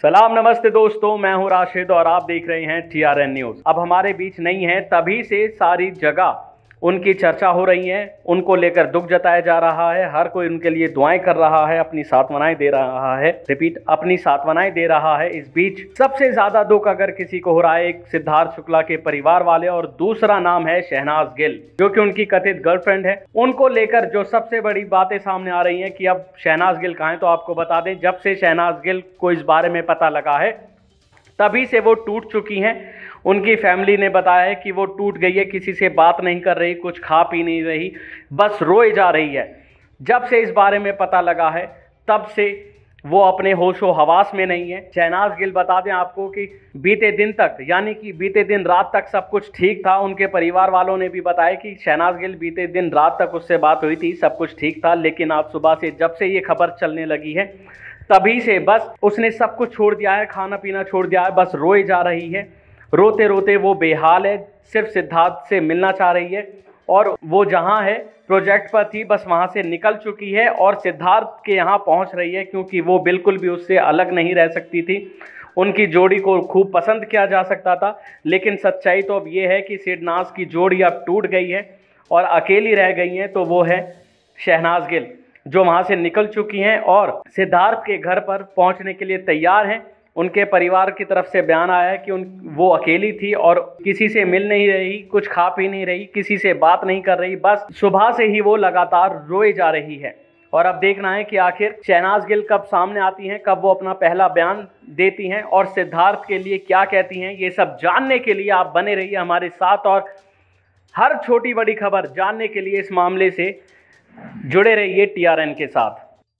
सलाम नमस्ते दोस्तों मैं हूं राशिद और आप देख रहे हैं टी आर एन न्यूज अब हमारे बीच नहीं है तभी से सारी जगह उनकी चर्चा हो रही है उनको लेकर दुख जताया जा रहा है हर कोई उनके लिए दुआएं कर रहा है अपनी सांत्वनाएं दे रहा है रिपीट अपनी सांत्वनाएं दे रहा है इस बीच सबसे ज्यादा दुख अगर किसी को हो रहा है एक सिद्धार्थ शुक्ला के परिवार वाले और दूसरा नाम है शहनाज गिल जो की उनकी कथित गर्लफ्रेंड है उनको लेकर जो सबसे बड़ी बातें सामने आ रही है की अब शहनाज गिल कहा है तो आपको बता दें जब से शहनाज गिल को इस बारे में पता लगा है तभी से वो टूट चुकी हैं उनकी फैमिली ने बताया है कि वो टूट गई है किसी से बात नहीं कर रही कुछ खा पी नहीं रही बस रोए जा रही है जब से इस बारे में पता लगा है तब से वो अपने होशो हवास में नहीं है शहनाज गिल बता दें आपको कि बीते दिन तक यानी कि बीते दिन रात तक सब कुछ ठीक था उनके परिवार वालों ने भी बताया कि शहनाज गिल बीते दिन रात तक उससे बात हुई थी सब कुछ ठीक था लेकिन आज सुबह से जब से ये खबर चलने लगी है तभी से बस उसने सब कुछ छोड़ दिया है खाना पीना छोड़ दिया है बस रोए जा रही है रोते रोते वो बेहाल है सिर्फ सिद्धार्थ से मिलना चाह रही है और वो जहाँ है प्रोजेक्ट पर थी बस वहाँ से निकल चुकी है और सिद्धार्थ के यहाँ पहुँच रही है क्योंकि वो बिल्कुल भी उससे अलग नहीं रह सकती थी उनकी जोड़ी को खूब पसंद किया जा सकता था लेकिन सच्चाई तो अब ये है कि सिडनास की जोड़ी अब टूट गई है और अकेली रह गई हैं तो वो है शहनाज गिल जो वहाँ से निकल चुकी हैं और सिद्धार्थ के घर पर पहुँचने के लिए तैयार हैं उनके परिवार की तरफ से बयान आया है कि उन वो अकेली थी और किसी से मिल नहीं रही कुछ खा पी नहीं रही किसी से बात नहीं कर रही बस सुबह से ही वो लगातार रोए जा रही है और अब देखना है कि आखिर शहनाज गिल कब सामने आती हैं कब वो अपना पहला बयान देती हैं और सिद्धार्थ के लिए क्या कहती हैं ये सब जानने के लिए आप बने रहिए हमारे साथ और हर छोटी बड़ी खबर जानने के लिए इस मामले से जुड़े रहिए टीआरएन के साथ